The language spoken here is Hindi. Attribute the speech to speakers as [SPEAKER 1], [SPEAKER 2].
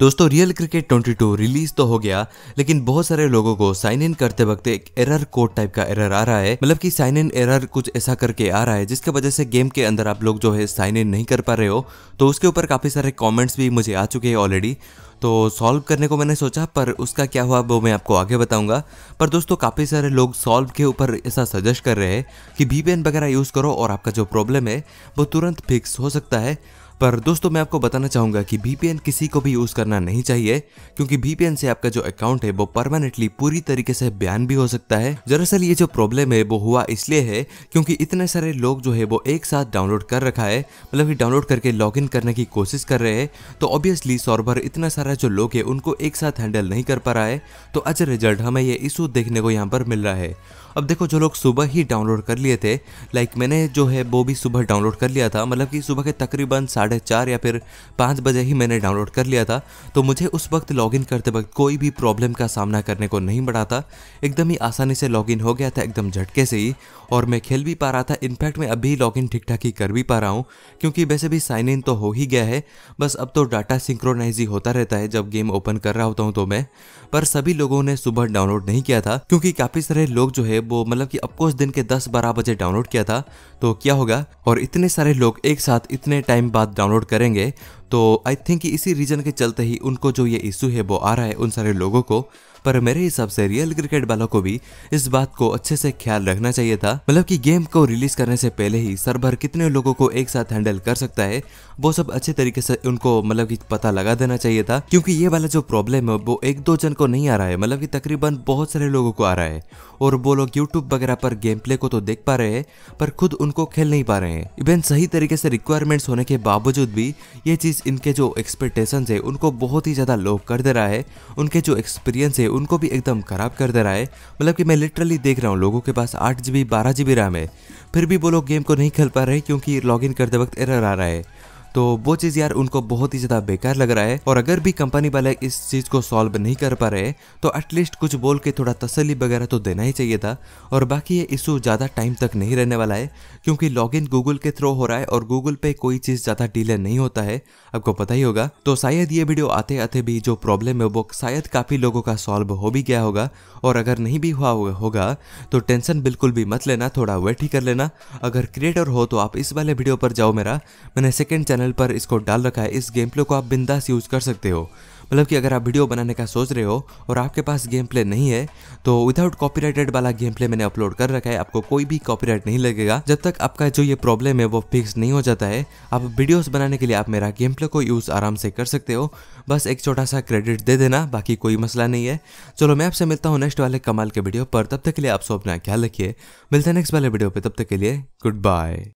[SPEAKER 1] दोस्तों रियल क्रिकेट 22 रिलीज तो हो गया लेकिन बहुत सारे लोगों को साइन इन करते वक्त एक एरर कोड टाइप का एरर आ रहा है मतलब कि साइन इन एरर कुछ ऐसा करके आ रहा है जिसके वजह से गेम के अंदर आप लोग जो है साइन इन नहीं कर पा रहे हो तो उसके ऊपर काफ़ी सारे कमेंट्स भी मुझे आ चुके हैं ऑलरेडी तो सॉल्व करने को मैंने सोचा पर उसका क्या हुआ वो मैं आपको आगे बताऊंगा पर दोस्तों काफ़ी सारे लोग सॉल्व के ऊपर ऐसा सजेस्ट कर रहे हैं कि वी वगैरह यूज़ करो और आपका जो प्रॉब्लम है वो तुरंत फिक्स हो सकता है पर दोस्तों मैं आपको बताना चाहूंगा कि वीपीएन किसी को भी यूज़ करना नहीं चाहिए क्योंकि वीपीएन से आपका जो अकाउंट है वो परमानेंटली पूरी तरीके से बैन भी हो सकता है दरअसल ये जो प्रॉब्लम है वो हुआ इसलिए है क्योंकि इतने सारे लोग जो है वो एक साथ डाउनलोड कर रखा है मतलब कि डाउनलोड करके लॉग इन करने की कोशिश कर रहे हैं तो ऑब्वियसली सॉर्वर इतना सारा जो लोग है उनको एक साथ हैंडल नहीं कर पा रहा है तो एज रिजल्ट हमें ये इशू देखने को यहाँ पर मिल रहा है अब देखो जो लोग सुबह ही डाउनलोड कर लिए थे लाइक मैंने जो है वो भी सुबह डाउनलोड कर लिया था मतलब कि सुबह के तकरीबन साढ़े चार या फिर पाँच बजे ही मैंने डाउनलोड कर लिया था तो मुझे उस वक्त लॉगिन करते वक्त कोई भी प्रॉब्लम का सामना करने को नहीं पड़ा था एकदम ही आसानी से लॉगिन हो गया था एकदम झटके से ही और मैं खेल भी पा रहा था इनफैक्ट मैं अभी लॉगिन ठीक ठाक ही कर भी पा रहा हूँ क्योंकि वैसे भी साइन इन तो हो ही गया है बस अब तो डाटा सिंक्रोनाइज ही होता रहता है जब गेम ओपन कर रहा होता हूँ तो मैं पर सभी लोगों ने सुबह डाउनलोड नहीं किया था क्योंकि काफ़ी सारे लोग जो है वो मतलब कि अफकोर्स दिन के 10 बारह बजे डाउनलोड किया था तो क्या होगा और इतने सारे लोग एक साथ इतने टाइम बाद डाउनलोड करेंगे तो आई थिंक इसी रीजन के चलते ही उनको जो ये इशू है वो आ रहा है उन सारे लोगों को पर मेरे हिसाब से रियल क्रिकेट वालों को भी इस बात को अच्छे से ख्याल रखना चाहिए था मतलब कि गेम को रिलीज करने से पहले ही सर्वर कितने लोगों को एक साथ हैंडल कर सकता है वो सब अच्छे तरीके से उनको मतलब कि पता लगा देना चाहिए था क्योंकि ये वाला जो प्रॉब्लम है वो एक दो जन को नहीं आ रहा है मतलब कि तकरीबन बहुत सारे लोगों को आ रहा है और वो लोग यूट्यूब वगैरह पर गेम प्ले को तो देख पा रहे हैं पर खुद उनको खेल नहीं पा रहे हैं इवन सही तरीके से रिक्वायरमेंट्स होने के बावजूद भी ये चीज चीज़ इनके जो एक्सपेक्टेशन है उनको बहुत ही ज़्यादा लो कर दे रहा है उनके जो एक्सपीरियंस है उनको भी एकदम ख़राब कर दे रहा है मतलब कि मैं लिटरली देख रहा हूँ लोगों के पास आठ जी बी बारह जी बी रैम है फिर भी वो लोग गेम को नहीं खेल पा रहे क्योंकि लॉग इन करते वक्त एरर आ रहा है तो वो चीज़ यार उनको बहुत ही ज़्यादा बेकार लग रहा है और अगर भी कंपनी वाले इस चीज़ को सॉल्व नहीं कर पा रहे तो एटलीस्ट कुछ बोल के थोड़ा तसली वगैरह तो देना ही चाहिए था और बाकी ये इशू ज़्यादा टाइम तक नहीं रहने वाला है क्योंकि इन गूगल के थ्रू हो रहा है और गूगल पे कोई चीज़ ज़्यादा डीले नहीं होता है आपको पता ही होगा तो शायद ये वीडियो आते आते भी जो प्रॉब्लम है वो शायद काफ़ी लोगों का सॉल्व हो भी गया होगा और अगर नहीं भी हुआ होगा तो टेंशन बिल्कुल भी मत लेना थोड़ा वेट ही कर लेना अगर क्रिएटर हो तो आप इस वाले वीडियो पर जाओ मेरा मैंने सेकेंड चैनल चैनल पर इसको डाल रखा है इस गेम प्ले को आप बिंदास यूज़ कर सकते हो मतलब कि अगर आप वीडियो बनाने का सोच रहे हो और आपके पास गेम प्ले नहीं है तो विदाउट कॉपीराइटेड वाला गेम प्ले मैंने अपलोड कर रखा है आपको कोई भी कॉपीराइट नहीं लगेगा जब तक आपका जो ये प्रॉब्लम है वो फिक्स नहीं हो जाता है आप वीडियोस बनाने के लिए आप मेरा गेम प्ले को यूज़ आराम से कर सकते हो बस एक छोटा सा क्रेडिट दे देना बाकी कोई मसला नहीं है चलो मैं आपसे मिलता हूँ नेक्स्ट वाले कमाल के वीडियो पर तब तक के लिए आप सब अपना ख्याल रखिए मिलते हैं नेक्स्ट वाले वीडियो पर तब तक के लिए गुड बाय